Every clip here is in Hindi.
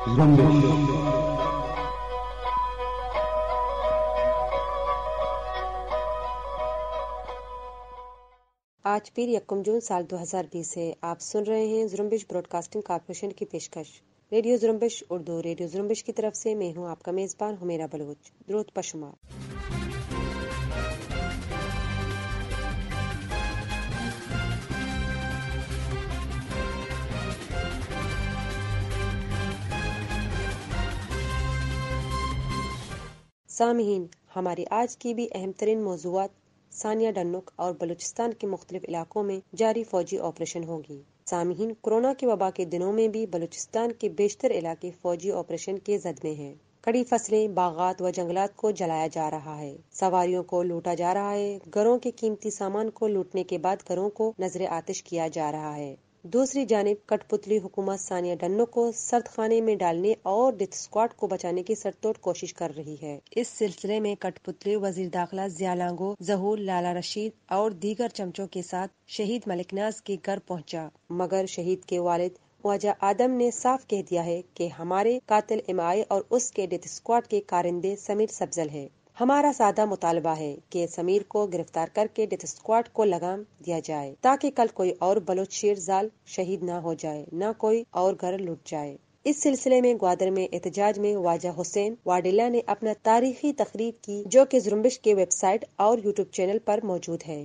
आज पीर यकम जून साल 2020 है आप सुन रहे हैं जुरम्बिश ब्रॉडकास्टिंग कारपोरेशन की पेशकश रेडियो जुरम्बिश उर्दू रेडियो जुरम्बिश की तरफ से मैं हूं आपका मेजबान हुमेरा बलोच द्रोत पशुमार सामीन हमारी आज की भी अहम तरीन मौजूद सानिया डन्नुक और बलूचिस्तान के मुख्तलिफ इलाकों में जारी फौजी ऑपरेशन होगी सामीन कोरोना के वबा के दिनों में भी बलूचिस्तान के बेशतर इलाके फौजी ऑपरेशन के जद में है कड़ी फसलें बागात व जंगलात को जलाया जा रहा है सवारियों को लूटा जा रहा है घरों के कीमती सामान को लूटने के बाद घरों को नजर आतिश किया जा रहा है दूसरी जानब कठपुतली हुकूमत सानिया डन्नो को सर्द खाने में डालने और डेथ स्क्वाड को बचाने की सरतोड़ कोशिश कर रही है इस सिलसिले में कठपुतली वजीर दाखिला जियालांगो जहूर लाला रशीद और दीगर चमचों के साथ शहीद मलिकनाज के घर पहुंचा मगर शहीद के वालिद ख्वाजा आदम ने साफ कह दिया है कि हमारे कातिल एम और उसके डेथ स्क्वाड के कारिंदे समीर सब्जल है हमारा सादा मुतालबा है कि समीर को गिरफ्तार करके डेथ स्क्वाड को लगाम दिया जाए ताकि कल कोई और बलोच जाल शहीद न हो जाए न कोई और घर लुट जाए इस सिलसिले में ग्वादर में एहतजाज में वाजा हुसैन वाडिला ने अपना तारीखी तकरीर की जो कि जुम्बिश के वेबसाइट और यूट्यूब चैनल पर मौजूद है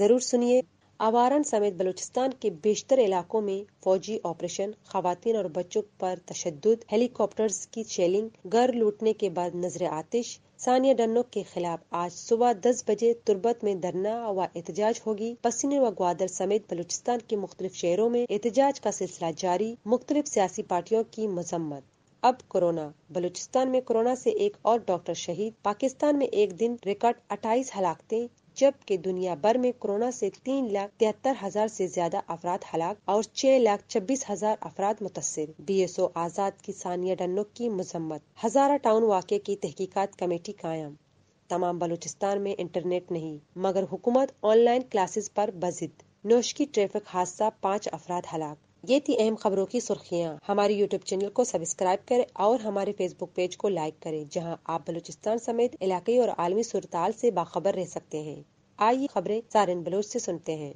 जरूर सुनिए आवारन समेत बलूचिस्तान के बेशतर इलाकों में फौजी ऑपरेशन खातन और बच्चों पर तशद हेलीकॉप्टर्स की शेलिंग घर लूटने के बाद नजर आतिश सानिया डनोक के खिलाफ आज सुबह दस बजे तुर्बत में धरना व एहतजाज होगी पसीने व ग्वादर समेत बलूचिस्तान के मुख्तलिफ शहरों में एहतजाज का सिलसिला जारी मुख्तलिफ सियासी पार्टियों की मजम्मत अब कोरोना बलूचिस्तान में कोरोना से एक और डॉक्टर शहीद पाकिस्तान में एक दिन रिकॉर्ड अट्ठाईस हलाकते जबकि दुनिया भर में कोरोना से तीन लाख तिहत्तर हजार ऐसी ज्यादा अफराद हलाक और छह लाख छब्बीस हजार अफराद मुतासर बी एस ओ आजाद की सानिया डनो की मजम्मत हजारा टाउन वाक़े की तहकीकत कमेटी कायम तमाम बलूचिस्तान में इंटरनेट नहीं मगर हुकूमत ऑनलाइन क्लासेस पर बजिद नोश की ट्रैफिक हादसा पाँच अफराद हलाक ये थी अहम खबरों की सुर्खियाँ हमारे यूट्यूब चैनल को सब्सक्राइब करें और हमारे फेसबुक पेज को लाइक करें जहाँ आप बलूचिस्तान समेत इलाके और आलमी सूरताल से बाखबर रह सकते हैं आइए खबरें सारे बलोच से सुनते हैं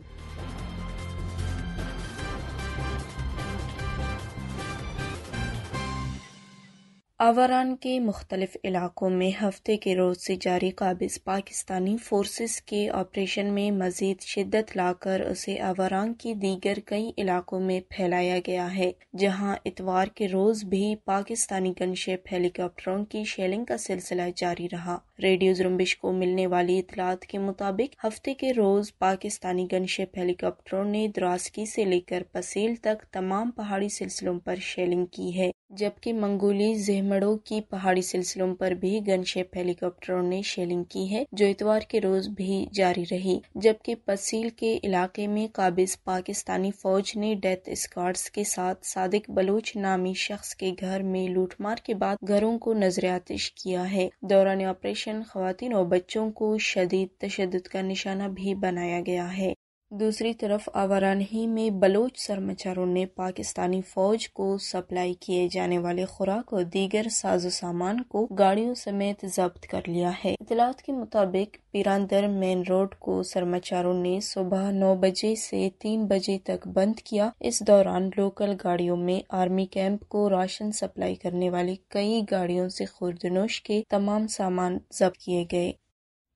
आवारान के मुख्तलिफ इलाकों में हफ्ते के रोज़ से जारी काबिज पाकिस्तानी फोर्सेस के ऑपरेशन में मजीद शिद्दत लाकर उसे आवारान की दीगर कई इलाकों में फैलाया गया है जहां इतवार के रोज़ भी पाकिस्तानी गनशेप हेलीकॉप्टरों की शेलिंग का सिलसिला जारी रहा रेडियो जुम्बिश को मिलने वाली इतलात के मुताबिक हफ्ते के रोज़ पाकिस्तानी गनशेप हेलीकॉप्टरों ने द्रासकी से लेकर पसील तक तमाम पहाड़ी सिलसिलों पर शेलिंग की है जबकि मंगोली जहमड़ो की पहाड़ी सिलसिलों पर भी गनशेप हेलीकॉप्टरों ने शेलिंग की है जो इतवार के रोज भी जारी रही जबकि पसील के इलाके में काबिज पाकिस्तानी फौज ने डेथ स्क्वाड्स के साथ सादिक बलोच नामी शख्स के घर में लूटमार के बाद घरों को नजर आतिश किया है दौरान ऑपरेशन खुवान और बच्चों को शदीद तशद का निशाना भी बनाया गया है दूसरी तरफ आवारानही में बलोच सरमाचारों ने पाकिस्तानी फौज को सप्लाई किए जाने वाले खुराक और दीगर साजो सामान को गाड़ियों समेत जब्त कर लिया है इतलात के मुताबिक पीरानदर मेन रोड को सरमाचारों ने सुबह नौ बजे से तीन बजे तक बंद किया इस दौरान लोकल गाड़ियों में आर्मी कैंप को राशन सप्लाई करने वाली कई गाड़ियों ऐसी खुर्दनोश के तमाम सामान जब्त किए गए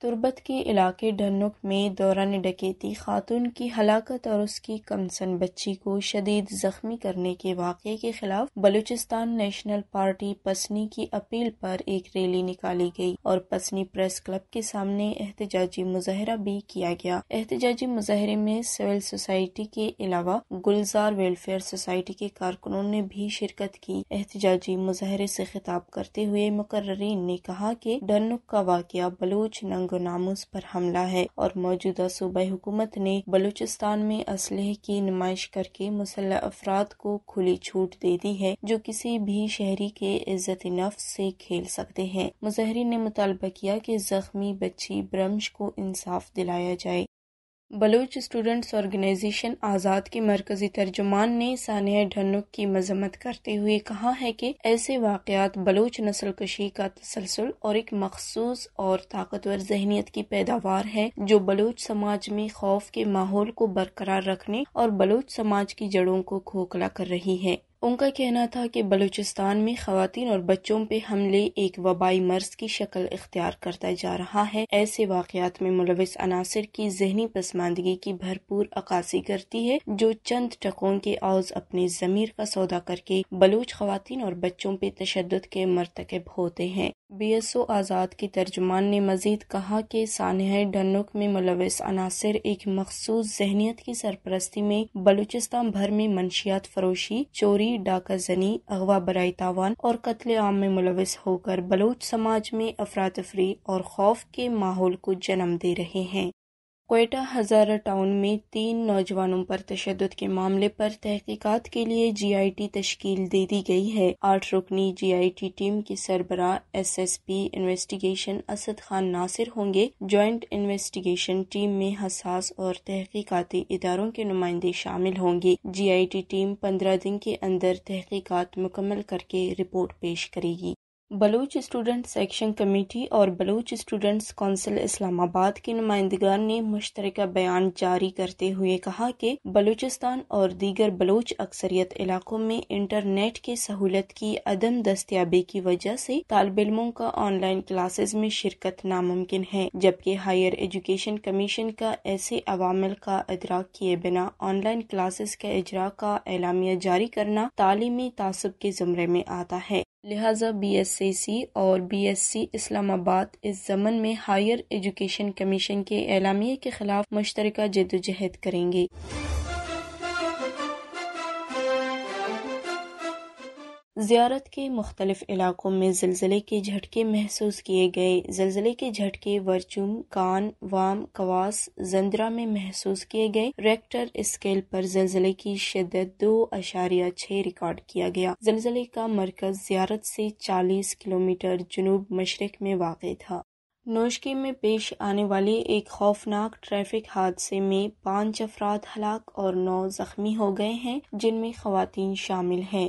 तुर्बत के इलाके ढनुक में दौरान डकेती खातून की हलाकत और उसकी कमसन बच्ची को शदीद जख्मी करने के वाक़े के खिलाफ बलूचिस्तान नेशनल पार्टी पसनी की अपील पर एक रैली निकाली गई और पसनी प्रेस क्लब के सामने एहतजाजी मुजाहरा भी किया गया एहतजाजी मुजाहरे में सिविल सोसाइटी के अलावा गुलजार वेलफेयर सोसाइटी के कारकुनों ने भी शिरकत की एहतजाजी मुजाहरे से खिताब करते हुए मुकर्रीन ने कहा की ढन्नुक का वाक़ बलूच नंग गनामूस पर हमला है और मौजूदा सूबा हुकूमत ने बलूचिस्तान में असलह की नुमाइश करके मुसल अफराद को खुली छूट दे दी है जो किसी भी शहरी के इज्जत नफ्स से खेल सकते हैं मुजहरी ने मुतालबा किया कि जख्मी बच्ची ब्रम्श को इंसाफ दिलाया जाए बलोच स्टूडेंट्स ऑर्गेनाइजेशन आज़ाद के मरकजी तर्जुमान ने सानिया ढनुक की मजम्मत करते हुए कहा है कि ऐसे वाक़ात बलोच नस्ल कशी का तसलसल और एक मखसूस और ताकतवर जहनीत की पैदावार है जो बलोच समाज में खौफ के माहौल को बरकरार रखने और बलोच समाज की जड़ों को खोखला कर रही है उनका कहना था कि बलूचिस्तान में खातन और बच्चों पे हमले एक वबाई मर्ज की शक्ल इख्तियार करता जा रहा है ऐसे वाकत में मुलविस अनासर की जहनी पसमानदगी की भरपूर अक्सी करती है जो चंद टकों के आउज अपने जमीर का सौदा करके बलूच खुवान और बच्चों पे तशद के मरतकब होते हैं बीएसओ आज़ाद के तर्जुमान ने मजीद कहा कि सानह डनुक में मुलविस अनासर एक मखसूस जहनीत की सरपरस्ती में बलूचिस्तान भर में मनशियात फरोशी चोरी डाका जनी अगवा बरए तावान और कत्ले आम में मुलविस होकर बलूच समाज में अफरा तफरी और खौफ के माहौल को जन्म दे रहे हैं कोयटा हजारा टाउन में तीन नौजवानों पर तशद के मामले पर तहकीकात के लिए जी आई टी तश्कील दे दी गई है आठ रुकनी जी आई टी टीम के सरबरा S S P investigation Asad Khan Nasir होंगे ज्वाइंट इन्वेस्टिगेशन टीम में हसास और तहकीकती इदारों के नुमाइंदे शामिल होंगे जी आई टी टीम पंद्रह दिन के अंदर तहकीकत मुकम्मल करके रिपोर्ट पेश करेगी बलूच स्टूडेंट सेक्शन कमेटी और बलूच स्टूडेंट्स कौंसिल इस्लामाबाद के नुमाइंदगार ने मुश्तर बयान जारी करते हुए कहा कि बलूचिस्तान और दीगर बलूच अक्सरियत इलाकों में इंटरनेट के सहूलत की अदम दस्तियाबी की वजह से तालब इलमों का ऑनलाइन क्लासेज में शिरकत नामुमकिन है जबकि हायर एजुकेशन कमीशन का ऐसे अवामिल का अदराक किए बिना ऑनलाइन क्लासेस के अजरा का एलामिया जारी करना तालीमी तसब के ज़ुमरे में आता है लिहाजा सी और बीएससी इस्लामाबाद इस जमन में हायर एजुकेशन कमीशन के एलामिया के खिलाफ मुश्तरका जदोजहद करेंगे जियारत के मुख्तलिफ इलाकों में ज़लज़ले के झटके महसूस किए गए ज़लज़ले के झटके वर्चुम कान वाम कवास जंद्रा में महसूस किए गए रेक्टर स्केल पर जलजिले की शिदत दो अशारिया छः रिकॉर्ड किया गया जलजिले का मरकज जियारत से चालीस किलोमीटर जनूब मशरक में वाक़ था नोशकी में पेश आने वाले एक खौफनाक ट्रैफिक हादसे में पाँच अफराद हलाक और नौ जख्मी हो गए हैं जिनमें खातन शामिल हैं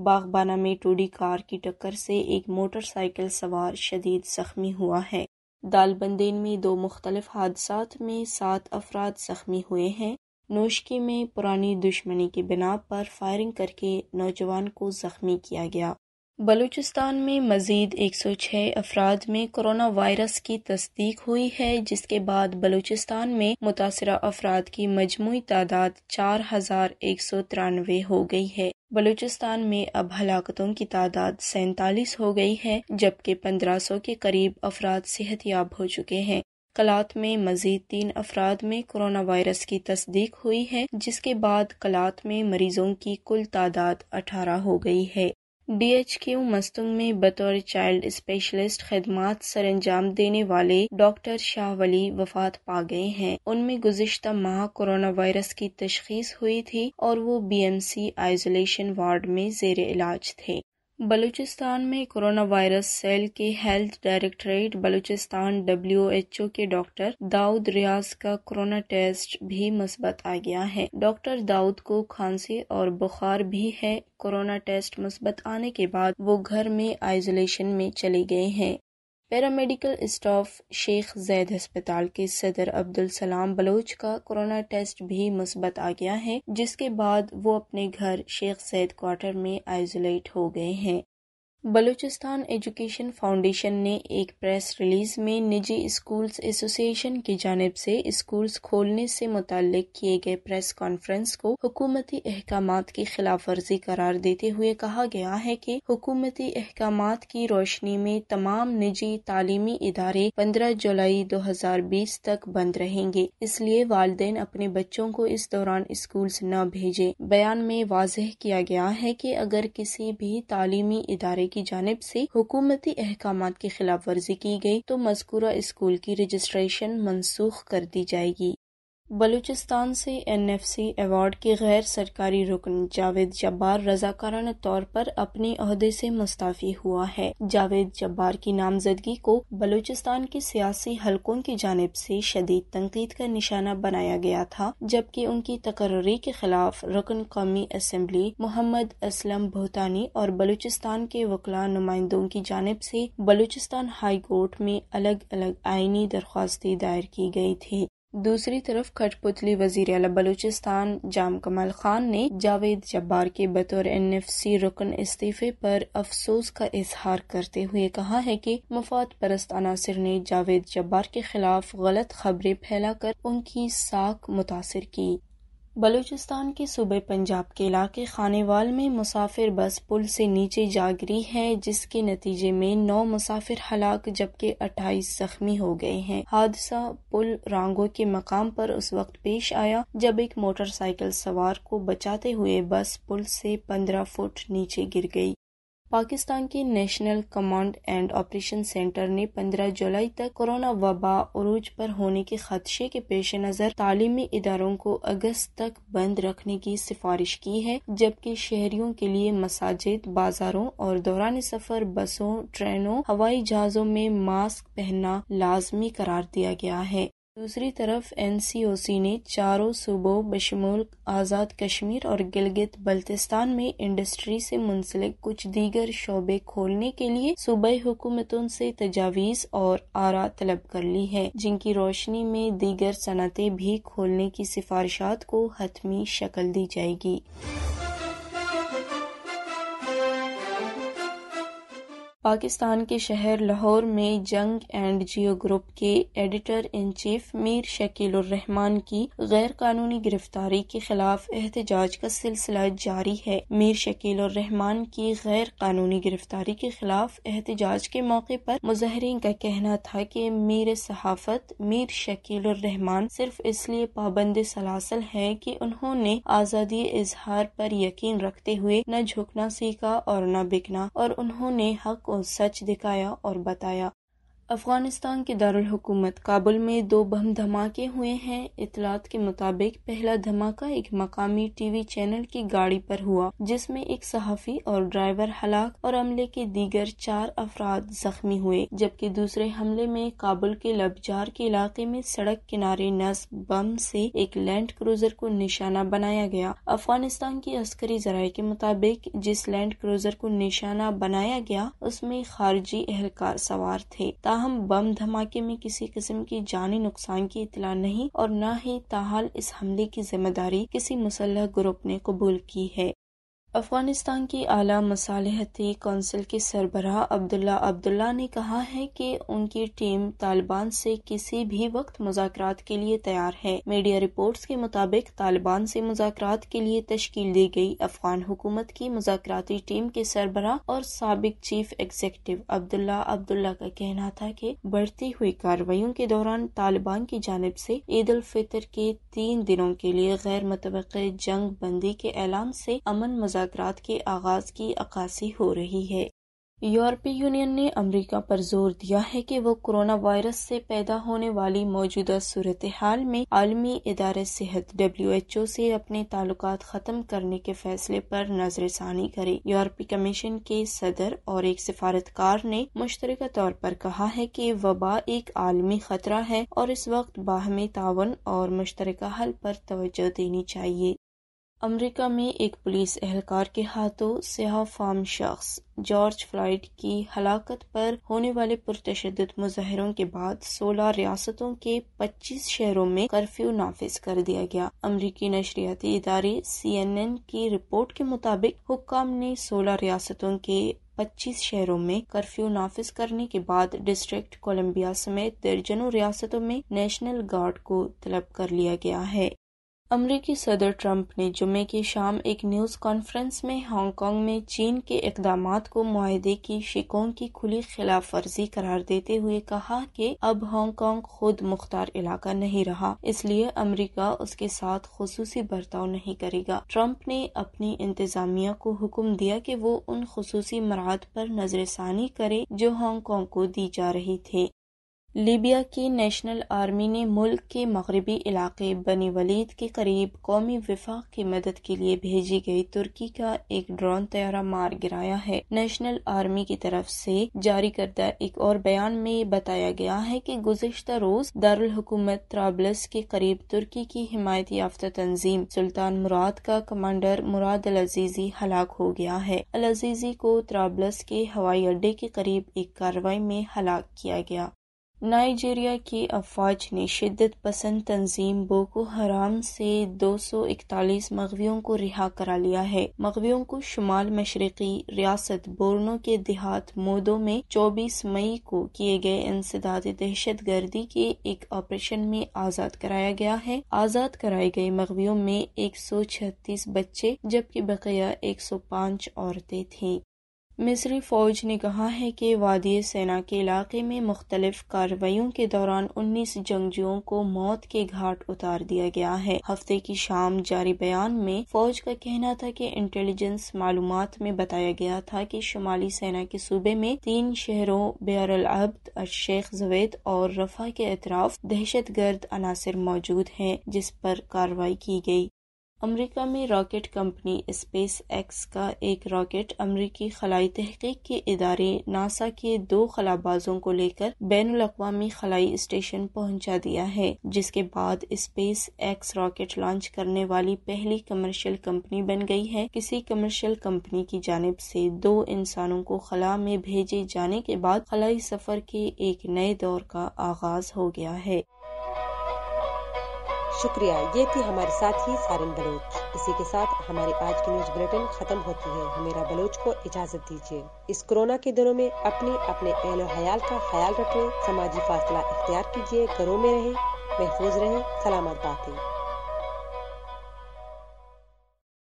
बागबाना में टूडी कार की टक्कर से एक मोटरसाइकिल सवार शदीद जख्मी हुआ है दालबंदेन में दो मुख्तलिफ हादसात में सात अफराद जख्मी हुए हैं नोशकी में पुरानी दुश्मनी की बिना पर फायरिंग करके नौजवान को जख्मी किया गया बलूचिस्तान में मजीद एक सौ छह अफराद में कोरोना वायरस की तस्दीक हुई है जिसके बाद बलूचिस्तान में मुतासर अफराद की मजमू तादाद चार हजार एक सौ तिरानवे हो गई है बलूचिस्तान में अब हलाकतों की तादाद सैतालीस हो गई है जबकि पंद्रह सौ के करीब अफराद सेहत याब हो चुके हैं कलात में मजीद तीन अफराद में कोरोना वायरस की तस्दीक हुई है जिसके बाद कलात में मरीजों की कुल तादाद अठारह हो गई है डीएचक्यू मस्तुंग में बतौर चाइल्ड स्पेशलिस्ट खदमात अंजाम देने वाले डॉक्टर शाह वली वफात पा गए हैं उनमें गुजशत माह कोरोना वायरस की तशखीस हुई थी और वो बीएमसी आइसोलेशन वार्ड में जेर इलाज थे बलूचिस्तान में कोरोना वायरस सेल के हेल्थ डायरेक्टरेट बलूचिस्तान डब्ल्यूएचओ के डॉक्टर दाऊद रियाज का कोरोना टेस्ट भी मुस्बत आ गया है डॉक्टर दाऊद को खांसी और बुखार भी है कोरोना टेस्ट मुस्बत आने के बाद वो घर में आइसोलेशन में चले गए हैं पैरामेडिकल स्टाफ शेख जैद अस्पताल के सदर अब्दुल सलाम बलोच का कोरोना टेस्ट भी मुस्बत आ गया है जिसके बाद वो अपने घर शेख सैद क्वार्टर में आइसोलेट हो गए हैं बलूचिस्तान एजुकेशन फाउंडेशन ने एक प्रेस रिलीज में निजी स्कूल्स एसोसिएशन की जानब से स्कूल्स खोलने से मुतल किए गए प्रेस कॉन्फ्रेंस को हुकूमती अहकाम की खिलाफ वर्जी करार देते हुए कहा गया है कि हुकूमती अहकाम की रोशनी में तमाम निजी तालीमी इदारे पंद्रह जुलाई दो हजार बीस तक बंद रहेंगे इसलिए वालदेन अपने बच्चों को इस दौरान स्कूल न भेजे बयान में वाजह किया गया है की अगर किसी भी तालीमी इदारे की जानब ऐसी हुकूमती अहकाम की खिलाफ वर्जी की गयी तो मजकूरा स्कूल की रजिस्ट्रेशन मनसूख कर दी जाएगी बलूचिस्तान से एनएफसी अवार्ड के गैर सरकारी रुकन जावेद जब्बार रजाकारा तौर पर अपने अहदे से मुस्ताफी हुआ है जावेद जब्बार की नामजदगी को बलूचिस्तान के सियासी हलकों की जानब से शदीद तनकीद का निशाना बनाया गया था जबकि उनकी तकर्री के खिलाफ रुकन कौमी असम्बली मोहम्मद असलम भूतानी और बलूचिस्तान के वकला नुमाइंदों की जानब से बलूचिस्तान हाई कोर्ट में अलग अलग आइनी दरख्वास्तें दायर की गई थी दूसरी तरफ कठपुतली वजीर अला बलूचिस्तान जाम कमाल खान ने जावेद जब्बार के बतौर एन एफ सी रुकन इस्तीफे पर अफसोस का इजहार करते हुए कहा है कि मफाद परस्त अनासर ने जावेद जब्बार के खिलाफ गलत खबरें फैलाकर उनकी साख मुतासर की बलूचिस्तान के सूबे पंजाब के इलाके खानेवाल में मुसाफिर बस पुल से नीचे जागरी है जिसके नतीजे में नौ मुसाफिर हलाक जबकि अट्ठाईस जख्मी हो गए हैं हादसा पुल रांगो के मकाम पर उस वक्त पेश आया जब एक मोटरसाइकिल सवार को बचाते हुए बस पुल से पंद्रह फुट नीचे गिर गई पाकिस्तान के national command and operation centre ने 15 जुलाई तक कोरोना वबा अरूज पर होने के खदशे के पेश नज़र तालीमी इदारों को अगस्त तक बंद रखने की सिफारिश की है जबकि शहरियों के लिए मसाजिद बाजारों और दौरान सफर बसों ट्रेनों हवाई जहाजों में मास्क पहनना लाजमी करार दिया गया है दूसरी तरफ एनसीओसी ने चारों सूबों बशमूल आज़ाद कश्मीर और गिलगित-बल्तिस्तान में इंडस्ट्री से मुंसलिक कुछ दीगर शोबे खोलने के लिए सूबाई हुकूमतों से तजावीज़ और आरा तलब कर ली है, जिनकी रोशनी में दीगर सनतें भी खोलने की सिफारिशात को हतमी शक्ल दी जाएगी। पाकिस्तान के शहर लाहौर में जंग एंड जियो ग्रुप के editor in chief Mir Shakil Rahman की गैर कानूनी गिरफ्तारी के खिलाफ एहतजाज का सिलसिला जारी है मीर शकील रहमान की गैर कानूनी गिरफ्तारी के खिलाफ एहतजाज के मौके पर मुजाहरीन का कहना था कि मीर सहाफत मीर रहमान सिर्फ इसलिए पाबंद सलासल है कि उन्होंने आज़ादी इजहार पर यकीन रखते हुए न झुकना सीखा और न बिकना और उन्होंने हक को सच दिखाया और बताया अफगानिस्तान के दारकूमत काबुल में दो बम धमाके हुए हैं इतलात के मुताबिक पहला धमाका एक मकामी टीवी चैनल की गाड़ी पर हुआ जिसमें एक सहाफ़ी और ड्राइवर हलाक और अमले के दीगर चार अफराद जख्मी हुए जबकि दूसरे हमले में काबुल के लबजार के इलाके में सड़क किनारे नस बम से एक लैंड क्रूजर को निशाना बनाया गया अफगानिस्तान की अस्करी जराये के मुताबिक जिस लैंड क्रूजर को निशाना बनाया गया उसमें खारजी एहलकार सवार थे ताहम बम धमाके में किसी किस्म की जानी नुकसान की इतला नहीं और न ही ताहाल इस हमले की जिम्मेदारी किसी मुसलह ग्रुप ने कबूल की है अफगानिस्तान की आला मसालहती कौंसिल के सरबराह अब्दुल्ला अब्दुल्ला ने कहा है कि उनकी टीम तालिबान से किसी भी वक्त मुजाकरात के लिए तैयार है मीडिया रिपोर्ट्स के मुताबिक तालिबान से मुजाकरात के लिए तश्कील दी गई अफगान हुकूमत की मुजाकराती टीम के सरबराह और सबक चीफ एग्जीक्यूटिव अब्दुल्ला अब्दुल्ला का कहना था कि बढ़ती हुई कार्रवाइयों के दौरान तालिबान की जानब से ईद उल फितर के तीन दिनों के लिए गैर मुतव जंग बंदी के ऐलान से अमन मजा मुजाकरात के आगाज की अक्सी हो रही है यूरोपीय यूनियन ने अमरीका पर जोर दिया है की वो कोरोना वायरस से पैदा होने वाली मौजूदा सूरत हाल में आलमी इदार सेहत डब्ल्यू एच ओ से अपने ताल्लुक खत्म करने के फैसले पर नजर षानी करे यूरोपीय कमीशन के सदर और एक सिफारतकार ने मुश्तर तौर पर कहा है की वबा एक आलमी खतरा है और इस वक्त बाहमी तावन और मुश्तरक हल पर तोज्जो देनी चाहिए अमेरिका में एक पुलिस एहलकार के हाथों सियाह फार्म शख्स जॉर्ज फ्लाइड की हलाकत पर होने वाले पुरतशद मुजाहरों के बाद 16 रियासतों के 25 शहरों में कर्फ्यू नाफिज कर दिया गया अमरीकी नशरियाती इदारे सी एन एन की रिपोर्ट के मुताबिक हुक्म ने 16 रियासतों के 25 शहरों में कर्फ्यू नाफिज करने के बाद डिस्ट्रिक्ट कोलंबिया समेत दर्जनों रियासतों में नेशनल गार्ड को तलब कर लिया गया है अमरीकी सदर ट्रंप ने जुमे की शाम एक न्यूज़ कॉन्फ्रेंस में हांगकांग में चीन के इकदाम को माहदे की शिकों की खुली खिलाफ वर्जी करार देते हुए कहा कि अब हांगकांग खुद मुख्तार इलाका नहीं रहा इसलिए अमरीका उसके साथ खसूसी बर्ताव नहीं करेगा ट्रंप ने अपनी इंतजामिया को हुक्म दिया कि वो उन खसूसी मराद पर नजरसानी करे जो हांगकांग को दी जा रही थी लीबिया की नेशनल आर्मी ने मुल्क के मगरबी इलाके बनी वलीद के करीब कौमी विफाक की मदद के लिए भेजी गई तुर्की का एक ड्रोन तैयारा मार गिराया है नेशनल आर्मी की तरफ से जारी करदा एक और बयान में बताया गया है कि गुजशत रोज दारुल हुकूमत त्राबलस के करीब तुर्की की हिमायत याफ्ता तंजीम सुल्तान मुराद का कमांडर मुराद अल अजीजी हलाक हो गया है अल अजीजी को त्राबलस के हवाई अड्डे के करीब एक कार्रवाई में हलाक किया गया नाइजीरिया की अफवाज ने शिद्दत पसंद तंजीम बोको हराम से 241 मगवियों को रिहा करा लिया है मगवियों को शुमाल मशरकी रियासत बोर्नो के देहात मोदो में 24 मई को किए गए इंसदाद दहशत गर्दी के एक ऑपरेशन में आजाद कराया गया है आजाद कराए गए मगवियों में 136 बच्चे जबकि बकया 105 औरतें थीं मिस्री फौज ने कहा है कि वादी सेना के इलाके में मुख्तलिफ कार्रवाइयों के दौरान उन्नीस जंगजुओं को मौत के घाट उतार दिया गया है हफ्ते की शाम जारी बयान में फौज का कहना था कि इंटेलिजेंस मालूम में बताया गया था कि शुमाली सेना के सूबे में तीन शहरों बेर अब्द अशेख जवेद और रफा के अतराफ दहशत गर्द अनासर मौजूद हैं जिस पर कार्रवाई की गयी अमेरिका में रॉकेट कंपनी स्पेस एक्स का एक रॉकेट अमेरिकी खलाई तहकीक के इदारे नासा के दो खलाबाजों को लेकर बैन अवी खलाई स्टेशन पहुंचा दिया है जिसके बाद स्पेस एक्स रॉकेट लॉन्च करने वाली पहली कमर्शियल कंपनी बन गई है किसी कमर्शियल कंपनी की जानब से दो इंसानों को खला में भेजे जाने के बाद खलाई सफर के एक नए दौर का आगाज हो गया है शुक्रिया ये थी हमारे साथ ही सारिन बलोच इसी के साथ हमारी आज की न्यूज बुलेटिन खत्म होती है हमेरा बलोच को इजाजत दीजिए इस कोरोना के दिनों में अपने अपने एहलो हयाल का ख्याल रखें समाजी फासला इख्तियार कीजिए घरों में रहें महफूज रहें सलामत बातें